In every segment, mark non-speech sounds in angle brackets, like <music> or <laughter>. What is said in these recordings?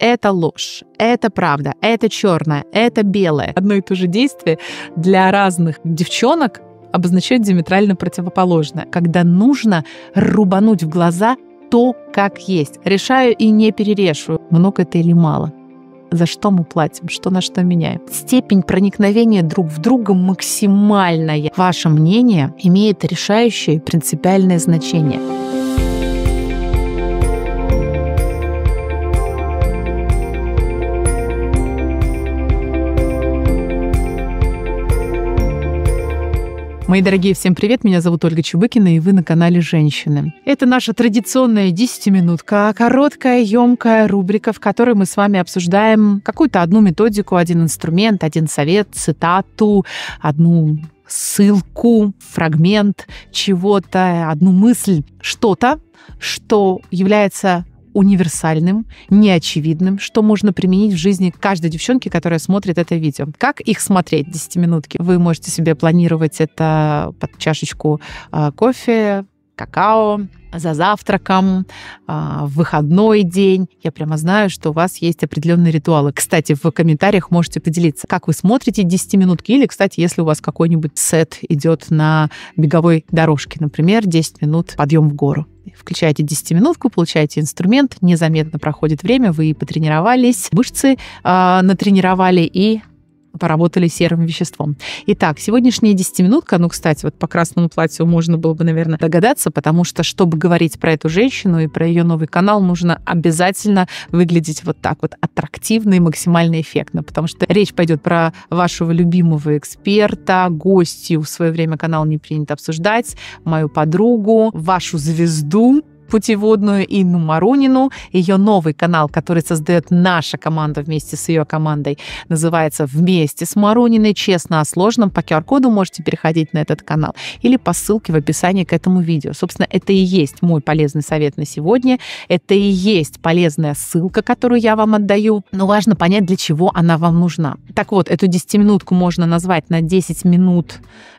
это ложь, это правда, это черное, это белое. Одно и то же действие для разных девчонок обозначает диаметрально противоположно, когда нужно рубануть в глаза то, как есть. Решаю и не перерешу, много это или мало за что мы платим, что на что меняем. Степень проникновения друг в друга максимальная. Ваше мнение имеет решающее и принципиальное значение. Мои дорогие, всем привет! Меня зовут Ольга Чубыкина, и вы на канале «Женщины». Это наша традиционная 10-минутка, короткая, емкая рубрика, в которой мы с вами обсуждаем какую-то одну методику, один инструмент, один совет, цитату, одну ссылку, фрагмент чего-то, одну мысль, что-то, что является универсальным, неочевидным, что можно применить в жизни каждой девчонки, которая смотрит это видео. Как их смотреть, 10-минутки? Вы можете себе планировать это под чашечку а, кофе, какао, за завтраком, а, в выходной день. Я прямо знаю, что у вас есть определенные ритуалы. Кстати, в комментариях можете поделиться, как вы смотрите 10 минутки, или, кстати, если у вас какой-нибудь сет идет на беговой дорожке, например, 10 минут подъем в гору. Включаете 10-минутку, получаете инструмент, незаметно проходит время, вы потренировались, мышцы э, натренировали и поработали серым веществом. Итак, сегодняшняя 10-минутка, ну, кстати, вот по красному платью можно было бы, наверное, догадаться, потому что, чтобы говорить про эту женщину и про ее новый канал, нужно обязательно выглядеть вот так вот аттрактивно и максимально эффектно, потому что речь пойдет про вашего любимого эксперта, гостью в свое время канал не принято обсуждать, мою подругу, вашу звезду, путеводную Инну Марунину. Ее новый канал, который создает наша команда вместе с ее командой, называется «Вместе с Маруниной». Честно о сложном. По QR-коду можете переходить на этот канал или по ссылке в описании к этому видео. Собственно, это и есть мой полезный совет на сегодня. Это и есть полезная ссылка, которую я вам отдаю. Но важно понять, для чего она вам нужна. Так вот, эту 10-минутку можно назвать на 10 минут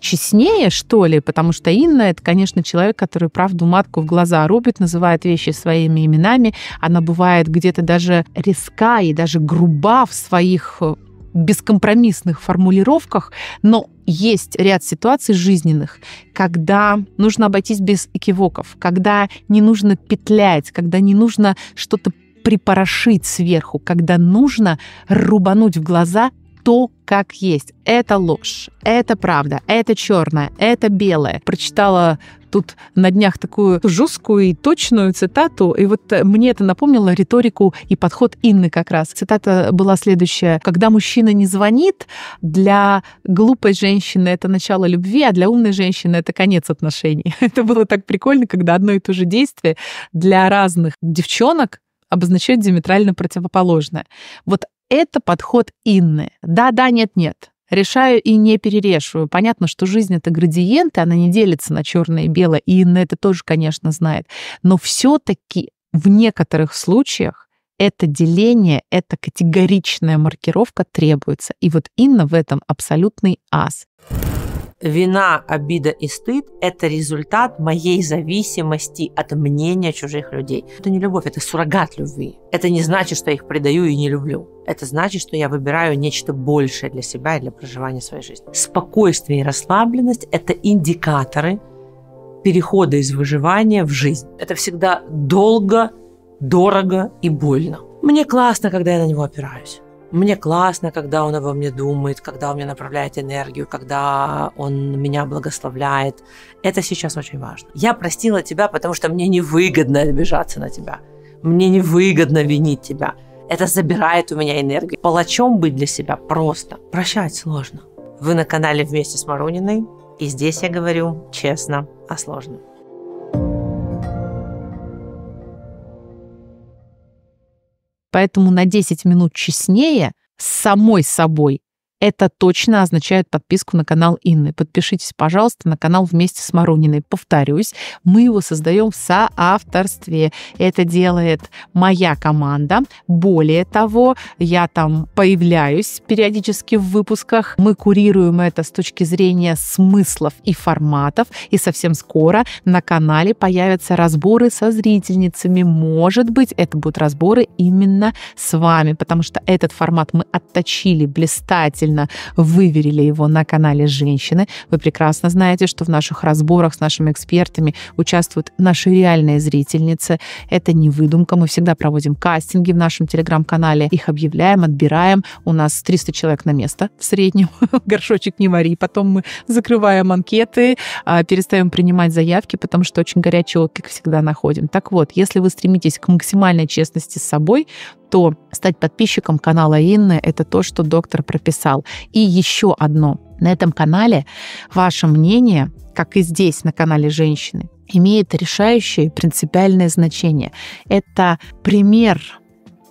честнее, что ли, потому что Инна – это, конечно, человек, который правду матку в глаза рубит, называет вещи своими именами. Она бывает где-то даже резка и даже груба в своих э, бескомпромиссных формулировках, но есть ряд ситуаций жизненных, когда нужно обойтись без экивоков, когда не нужно петлять, когда не нужно что-то припорошить сверху, когда нужно рубануть в глаза то, как есть. Это ложь, это правда, это черное, это белое. Прочитала тут на днях такую жесткую и точную цитату, и вот э, мне это напомнило риторику и подход Инны как раз. Цитата была следующая. «Когда мужчина не звонит, для глупой женщины это начало любви, а для умной женщины это конец отношений». <laughs> Это было так прикольно, когда одно и то же действие для разных девчонок обозначает диаметрально противоположное. Вот это подход Инны. Да, да, нет, нет. Решаю и не перерешиваю. Понятно, что жизнь — это градиенты, она не делится на черное и белое, и Инна это тоже, конечно, знает. Но все-таки в некоторых случаях это деление, эта категоричная маркировка требуется. И вот Инна в этом абсолютный ас вина, обида и стыд – это результат моей зависимости от мнения чужих людей. Это не любовь, это суррогат любви. Это не значит, что я их предаю и не люблю. Это значит, что я выбираю нечто большее для себя и для проживания своей жизни. Спокойствие и расслабленность – это индикаторы перехода из выживания в жизнь. Это всегда долго, дорого и больно. Мне классно, когда я на него опираюсь. Мне классно, когда он обо мне думает, когда он мне направляет энергию, когда он меня благословляет. Это сейчас очень важно. Я простила тебя, потому что мне невыгодно обижаться на тебя. Мне невыгодно винить тебя. Это забирает у меня энергию. Палачом быть для себя просто. Прощать сложно. Вы на канале «Вместе с Маруниной». И здесь я говорю честно о а сложном. Поэтому на 10 минут честнее с самой собой это точно означает подписку на канал Инны. Подпишитесь, пожалуйста, на канал вместе с Маруниной. Повторюсь, мы его создаем в соавторстве. Это делает моя команда. Более того, я там появляюсь периодически в выпусках. Мы курируем это с точки зрения смыслов и форматов. И совсем скоро на канале появятся разборы со зрительницами. Может быть, это будут разборы именно с вами, потому что этот формат мы отточили блистательно обязательно выверили его на канале «Женщины». Вы прекрасно знаете, что в наших разборах с нашими экспертами участвуют наши реальные зрительницы. Это не выдумка. Мы всегда проводим кастинги в нашем телеграм-канале. Их объявляем, отбираем. У нас 300 человек на место в среднем. <laughs> Горшочек не вари. Потом мы закрываем анкеты, а, перестаем принимать заявки, потому что очень горячий как всегда находим. Так вот, если вы стремитесь к максимальной честности с собой, то стать подписчиком канала Инны – это то, что доктор прописал. И еще одно. На этом канале ваше мнение, как и здесь, на канале женщины, имеет решающее принципиальное значение. Это пример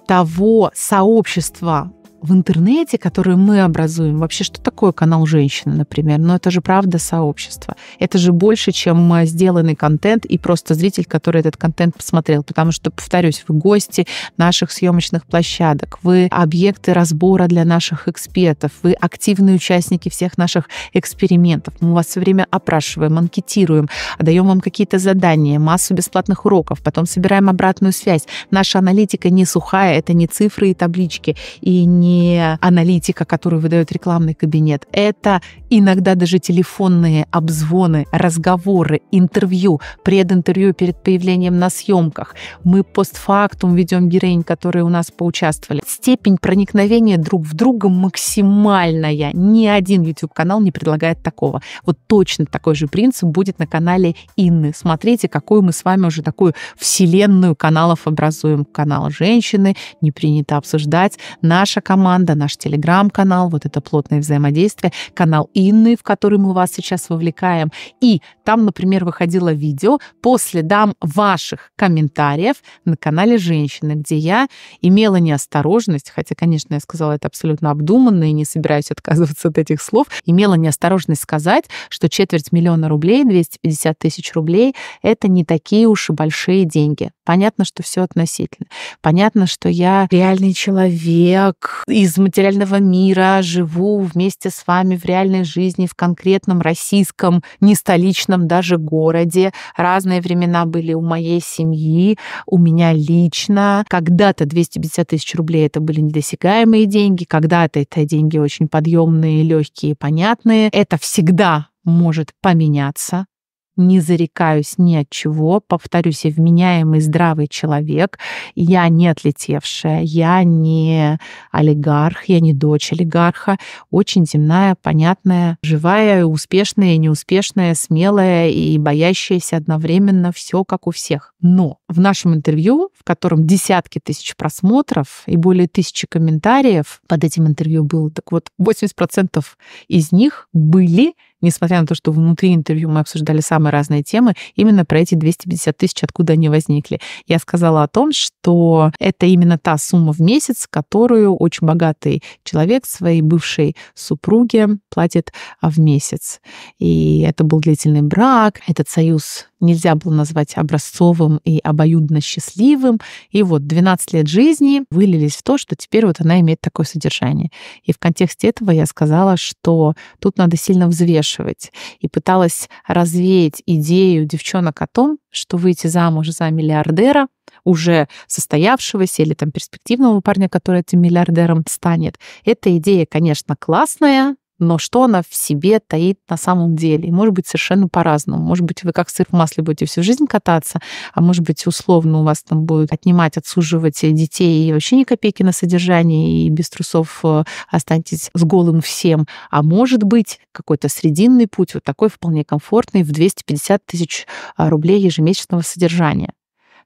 того сообщества в интернете, которую мы образуем, вообще что такое канал женщины, например? Но ну, это же правда сообщество. Это же больше, чем а, сделанный контент и просто зритель, который этот контент посмотрел. Потому что, повторюсь, вы гости наших съемочных площадок, вы объекты разбора для наших экспертов, вы активные участники всех наших экспериментов. Мы вас все время опрашиваем, анкетируем, даем вам какие-то задания, массу бесплатных уроков, потом собираем обратную связь. Наша аналитика не сухая, это не цифры и таблички, и не не аналитика, которую выдает рекламный кабинет. Это иногда даже телефонные обзвоны, разговоры, интервью, прединтервью перед появлением на съемках. Мы постфактум ведем героинь, которые у нас поучаствовали. Степень проникновения друг в друга максимальная. Ни один YouTube-канал не предлагает такого. Вот точно такой же принцип будет на канале Инны. Смотрите, какую мы с вами уже такую вселенную каналов образуем. Канал женщины, не принято обсуждать. Наша команда команда, наш телеграм-канал, вот это плотное взаимодействие, канал Инны, в который мы вас сейчас вовлекаем. И там, например, выходило видео по следам ваших комментариев на канале «Женщины», где я имела неосторожность, хотя, конечно, я сказала это абсолютно обдуманно и не собираюсь отказываться от этих слов, имела неосторожность сказать, что четверть миллиона рублей, 250 тысяч рублей — это не такие уж и большие деньги. Понятно, что все относительно. Понятно, что я реальный человек, из материального мира, живу вместе с вами в реальной жизни, в конкретном российском, не столичном даже городе. Разные времена были у моей семьи, у меня лично. Когда-то 250 тысяч рублей это были недосягаемые деньги, когда-то это деньги очень подъемные, легкие, понятные. Это всегда может поменяться не зарекаюсь ни от чего, повторюсь, я вменяемый здравый человек, я не отлетевшая, я не олигарх, я не дочь олигарха, очень земная, понятная, живая, успешная, неуспешная, смелая и боящаяся одновременно все, как у всех. Но в нашем интервью, в котором десятки тысяч просмотров и более тысячи комментариев под этим интервью было, так вот 80% из них были, несмотря на то, что внутри интервью мы обсуждали самые разные темы, именно про эти 250 тысяч, откуда они возникли. Я сказала о том, что это именно та сумма в месяц, которую очень богатый человек своей бывшей супруге платит а, в месяц. И это был длительный брак, этот союз нельзя было назвать образцовым и обоюдно счастливым. И вот 12 лет жизни вылились в то, что теперь вот она имеет такое содержание. И в контексте этого я сказала, что тут надо сильно взвешивать. И пыталась развеять идею девчонок о том, что выйти замуж за миллиардера уже состоявшегося или там перспективного парня, который этим миллиардером станет. Эта идея, конечно, классная, но что она в себе таит на самом деле. И может быть совершенно по-разному. Может быть, вы как сыр в масле будете всю жизнь кататься, а может быть, условно у вас там будут отнимать, отсуживать детей и вообще ни копейки на содержание, и без трусов э, останетесь с голым всем. А может быть, какой-то срединный путь, вот такой вполне комфортный, в 250 тысяч э, рублей ежемесячного содержания.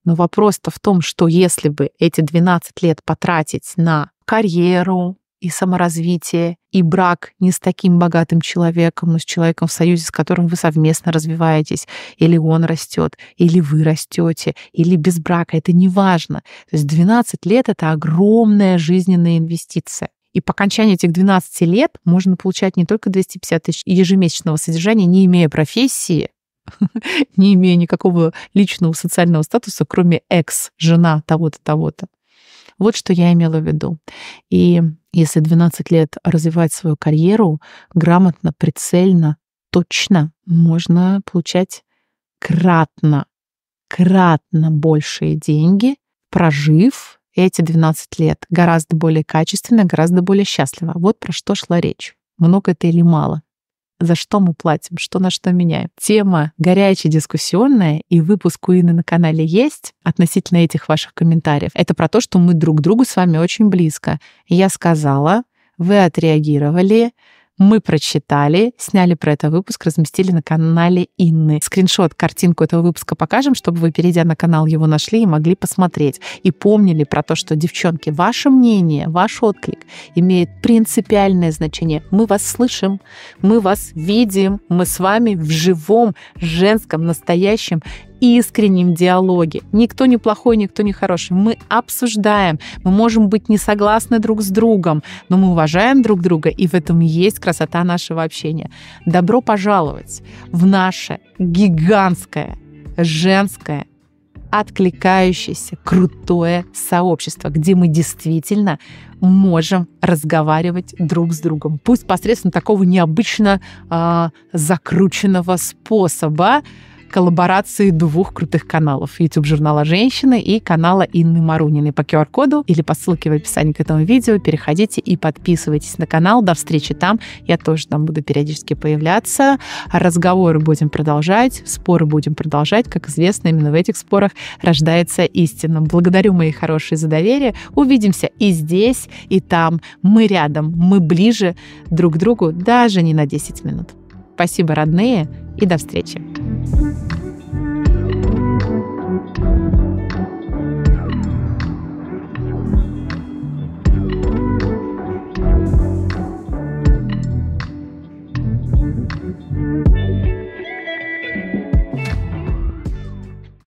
Но вопрос-то в том, что если бы эти 12 лет потратить на карьеру, и саморазвитие, и брак не с таким богатым человеком, но с человеком в союзе, с которым вы совместно развиваетесь, или он растет, или вы растете, или без брака, это не важно. То есть 12 лет — это огромная жизненная инвестиция. И по окончании этих 12 лет можно получать не только 250 тысяч ежемесячного содержания, не имея профессии, <laughs> не имея никакого личного социального статуса, кроме экс, жена того-то, того-то. Вот что я имела в виду. И если 12 лет развивать свою карьеру, грамотно, прицельно, точно можно получать кратно, кратно большие деньги, прожив эти 12 лет гораздо более качественно, гораздо более счастливо. Вот про что шла речь. Много это или мало за что мы платим, что на что меняем. Тема горячая, дискуссионная, и выпуск у Инны на канале есть относительно этих ваших комментариев. Это про то, что мы друг другу с вами очень близко. Я сказала, вы отреагировали, мы прочитали, сняли про это выпуск, разместили на канале Инны. Скриншот, картинку этого выпуска покажем, чтобы вы, перейдя на канал, его нашли и могли посмотреть. И помнили про то, что, девчонки, ваше мнение, ваш отклик имеет принципиальное значение. Мы вас слышим, мы вас видим, мы с вами в живом, женском, настоящем, искреннем диалоге. Никто не плохой, никто не хороший. Мы обсуждаем, мы можем быть не согласны друг с другом, но мы уважаем друг друга, и в этом есть красота нашего общения. Добро пожаловать в наше гигантское, женское, откликающееся, крутое сообщество, где мы действительно можем разговаривать друг с другом. Пусть посредством такого необычно э, закрученного способа, коллаборации двух крутых каналов. YouTube-журнала «Женщины» и канала Инны Маруниной по QR-коду или по ссылке в описании к этому видео. Переходите и подписывайтесь на канал. До встречи там. Я тоже там буду периодически появляться. Разговоры будем продолжать, споры будем продолжать. Как известно, именно в этих спорах рождается истина. Благодарю, мои хорошие, за доверие. Увидимся и здесь, и там. Мы рядом, мы ближе друг к другу, даже не на 10 минут. Спасибо, родные, и до встречи. Thank you.